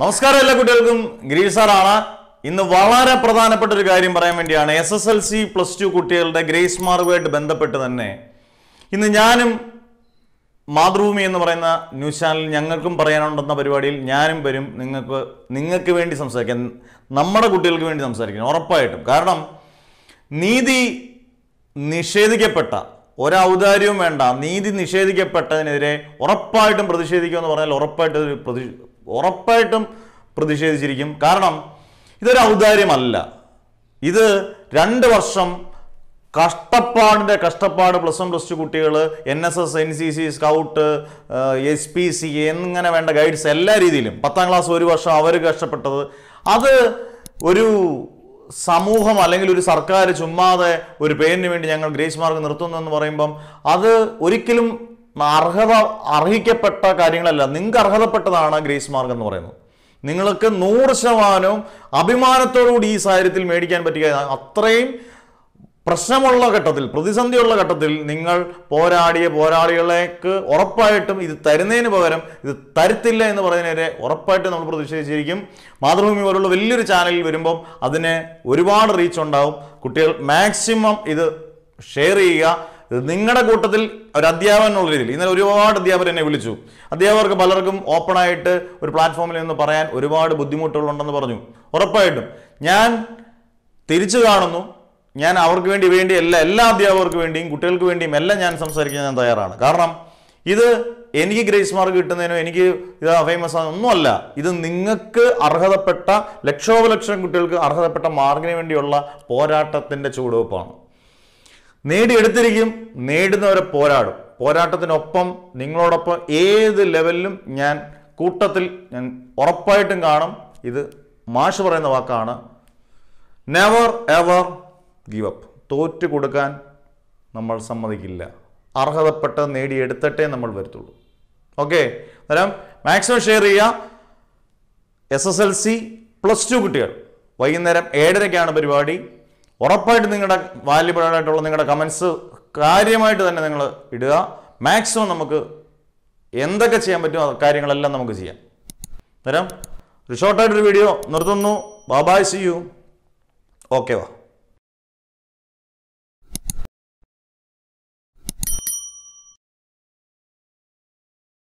നമസ്കാരം എല്ലാ കുട്ടികൾക്കും ഗ്രീൻ സാറാണ് ഇന്ന് വളരെ പ്രധാനപ്പെട്ട ഒരു കാര്യം പറയാൻ വേണ്ടിയാണ് S S L C plus two കുട്ടികളുടെ ഗ്രേസ് മാർക്കുമായിട്ട് ബന്ധപ്പെട്ട് തന്നെ ഇന്ന് ഞാനും മാതൃഭൂമി എന്ന് പറയുന്ന ന്യൂസ് ചാനൽ ഞങ്ങൾക്കും പറയാനുണ്ടെന്ന പരിപാടിയിൽ ഞാനും വരും നിങ്ങൾക്ക് നിങ്ങൾക്ക് വേണ്ടി സംസാരിക്കാൻ നമ്മുടെ കുട്ടികൾക്ക് വേണ്ടി സംസാരിക്കണം ഉറപ്പായിട്ടും കാരണം നീതി നിഷേധിക്കപ്പെട്ട ഒരൗദാര്യവും വേണ്ട നീതി നിഷേധിക്കപ്പെട്ടതിനെതിരെ ഉറപ്പായിട്ടും പ്രതിഷേധിക്കുമെന്ന് പറഞ്ഞാൽ ഉറപ്പായിട്ടും ഒരു പ്രതി ഉറപ്പായിട്ടും പ്രതിഷേധിച്ചിരിക്കും കാരണം ഇതൊരു ഔദാര്യമല്ല ഇത് രണ്ട് വർഷം കഷ്ടപ്പാടിൻ്റെ കഷ്ടപ്പാട് പ്ലസ് വൺ പ്ലസ് ടു കുട്ടികൾ N S S N C C scout S P C എങ്ങനെ വേണ്ട ഗൈഡ്സ് എല്ലാ രീതിയിലും പത്താം ക്ലാസ് ഒരു വർഷം അവർ കഷ്ടപ്പെട്ടത് അത് ഒരു സമൂഹം അല്ലെങ്കിൽ ഒരു സർക്കാർ ചുമ്മാതെ ഒരു പേരിന് വേണ്ടി ഞങ്ങൾ ഗ്രേസ് മാർക്ക് നിർത്തുന്നു എന്ന് പറയുമ്പം അത് ഒരിക്കലും അർഹത അർഹിക്കപ്പെട്ട കാര്യങ്ങളല്ല നിങ്ങൾക്ക് അർഹതപ്പെട്ടതാണ് ഗ്രേസ് മാർക്ക് എന്ന് പറയുന്നത് നിങ്ങൾക്ക് നൂറ് ശതമാനവും അഭിമാനത്തോടുകൂടി ഈ സാഹചര്യത്തിൽ മേടിക്കാൻ പറ്റുക അത്രയും പ്രശ്നമുള്ള ഘട്ടത്തിൽ പ്രതിസന്ധിയുള്ള ഘട്ടത്തിൽ നിങ്ങൾ പോരാടിയ പോരാളികളേക്ക് ഉറപ്പായിട്ടും ഇത് തരുന്നതിന് പകരം ഇത് തരത്തില്ല എന്ന് പറയുന്നതിനെ ഉറപ്പായിട്ടും നമ്മൾ പ്രതിഷേധിച്ചിരിക്കും മാതൃഭൂമി പോലുള്ള വലിയൊരു ചാനലിൽ വരുമ്പം അതിന് ഒരുപാട് റീച്ച് ഉണ്ടാവും കുട്ടികൾ മാക്സിമം ഇത് ഷെയർ ചെയ്യുക നിങ്ങളുടെ കൂട്ടത്തിൽ ഒരു അധ്യാപകൻ ഉള്ള രീതിയിൽ ഇന്നലെ ഒരുപാട് അധ്യാപകർ എന്നെ വിളിച്ചു അധ്യാപകർക്ക് പലർക്കും ഓപ്പണായിട്ട് ഒരു പ്ലാറ്റ്ഫോമിൽ നിന്ന് പറയാൻ ഒരുപാട് ബുദ്ധിമുട്ടുകളുണ്ടെന്ന് പറഞ്ഞു ഉറപ്പായിട്ടും ഞാൻ തിരിച്ചു കാണുന്നു ഞാൻ അവർക്ക് വേണ്ടി വേണ്ടി എല്ലാ എല്ലാ അധ്യാപകർക്ക് വേണ്ടിയും കുട്ടികൾക്ക് വേണ്ടിയും എല്ലാം ഞാൻ സംസാരിക്കാൻ ഞാൻ തയ്യാറാണ് കാരണം ഇത് എനിക്ക് ഗ്രേസ് മാർക്ക് കിട്ടുന്നതിനോ എനിക്ക് ഇത് ഫേമസ് ആണ് ഒന്നുമല്ല ഇത് നിങ്ങൾക്ക് അർഹതപ്പെട്ട ലക്ഷോപലക്ഷം കുട്ടികൾക്ക് അർഹതപ്പെട്ട മാർക്കിന് വേണ്ടിയുള്ള പോരാട്ടത്തിൻ്റെ ചുവടുവെപ്പാണ് നേടിയെടുത്തിരിക്കും നേടുന്നവരെ പോരാടും പോരാട്ടത്തിനൊപ്പം നിങ്ങളോടൊപ്പം ഏത് ലെവലിലും ഞാൻ കൂട്ടത്തിൽ ഞാൻ ഉറപ്പായിട്ടും കാണും ഇത് മാഷ് പറയുന്ന വാക്കാണ് നെവർ എവർ ഗീവ് അപ്പ് തോറ്റു കൊടുക്കാൻ നമ്മൾ സമ്മതിക്കില്ല അർഹതപ്പെട്ട നേടിയെടുത്തട്ടേ നമ്മൾ വരുത്തുള്ളൂ ഓക്കെ അന്നേരം മാക്സിമം ഷെയർ ചെയ്യുക S S L C plus two കുട്ടികൾ വൈകുന്നേരം ഏഴരയ്ക്കാണ് പരിപാടി ഉറപ്പായിട്ട് നിങ്ങളുടെ വാല്യുബിൾ ആയിട്ടുള്ള നിങ്ങളുടെ കമൻസ് കാര്യമായിട്ട് തന്നെ നിങ്ങൾ ഇടുക മാക്സിമം നമുക്ക് എന്തൊക്കെ ചെയ്യാൻ പറ്റുമോ ആ കാര്യങ്ങളെല്ലാം നമുക്ക് ചെയ്യാം നേരം ഒരു ഷോർട്ടായിട്ടൊരു വീഡിയോ നിർത്തുന്നു ബാബായ് സി യു ഓക്കെ വാ